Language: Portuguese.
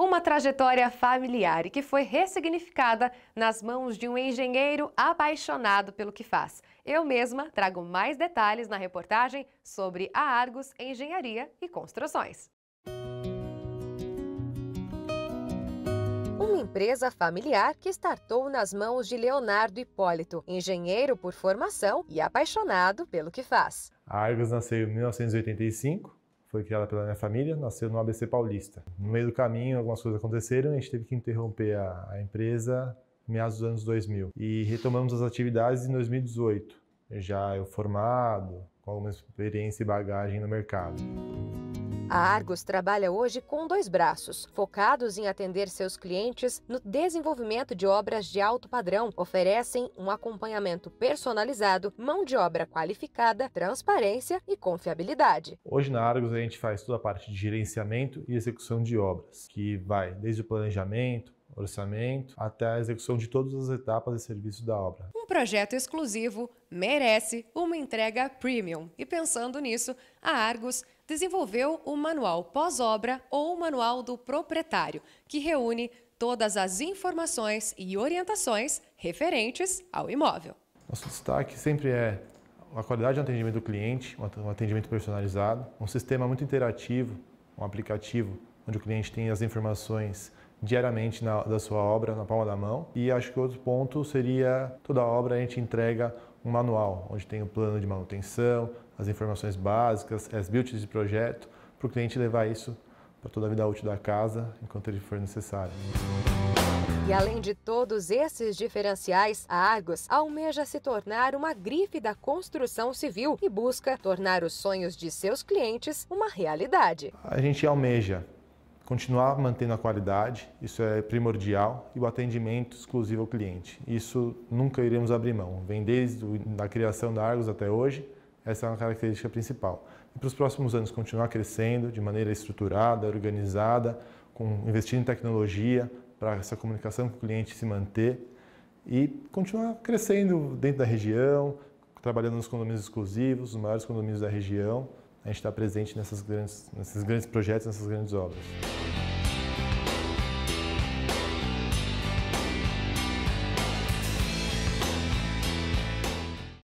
uma trajetória familiar e que foi ressignificada nas mãos de um engenheiro apaixonado pelo que faz. Eu mesma trago mais detalhes na reportagem sobre a Argos Engenharia e Construções. Uma empresa familiar que startou nas mãos de Leonardo Hipólito, engenheiro por formação e apaixonado pelo que faz. A Argos nasceu em 1985 foi criada pela minha família, nasceu no ABC Paulista. No meio do caminho, algumas coisas aconteceram, a gente teve que interromper a, a empresa meados dos anos 2000 e retomamos as atividades em 2018, já eu formado, com alguma experiência e bagagem no mercado. A Argos trabalha hoje com dois braços, focados em atender seus clientes no desenvolvimento de obras de alto padrão. Oferecem um acompanhamento personalizado, mão de obra qualificada, transparência e confiabilidade. Hoje na Argos a gente faz toda a parte de gerenciamento e execução de obras, que vai desde o planejamento, orçamento, até a execução de todas as etapas e serviços da obra. Um projeto exclusivo merece uma entrega premium. E pensando nisso, a Argos desenvolveu o Manual Pós-Obra ou o Manual do Proprietário, que reúne todas as informações e orientações referentes ao imóvel. Nosso destaque sempre é a qualidade de atendimento do cliente, um atendimento personalizado, um sistema muito interativo, um aplicativo onde o cliente tem as informações diariamente na, da sua obra na palma da mão. E acho que outro ponto seria toda a obra a gente entrega um manual, onde tem o plano de manutenção, as informações básicas, as builds de projeto, para o cliente levar isso para toda a vida útil da casa, enquanto ele for necessário. E além de todos esses diferenciais, a Argos almeja se tornar uma grife da construção civil e busca tornar os sonhos de seus clientes uma realidade. A gente almeja continuar mantendo a qualidade, isso é primordial, e o atendimento exclusivo ao cliente. Isso nunca iremos abrir mão. Vem desde a criação da Argos até hoje, essa é uma característica principal. E para os próximos anos continuar crescendo de maneira estruturada, organizada, com investir em tecnologia para essa comunicação com o cliente se manter e continuar crescendo dentro da região, trabalhando nos condomínios exclusivos, os maiores condomínios da região. A gente está presente nessas grandes, nesses grandes projetos, nessas grandes obras.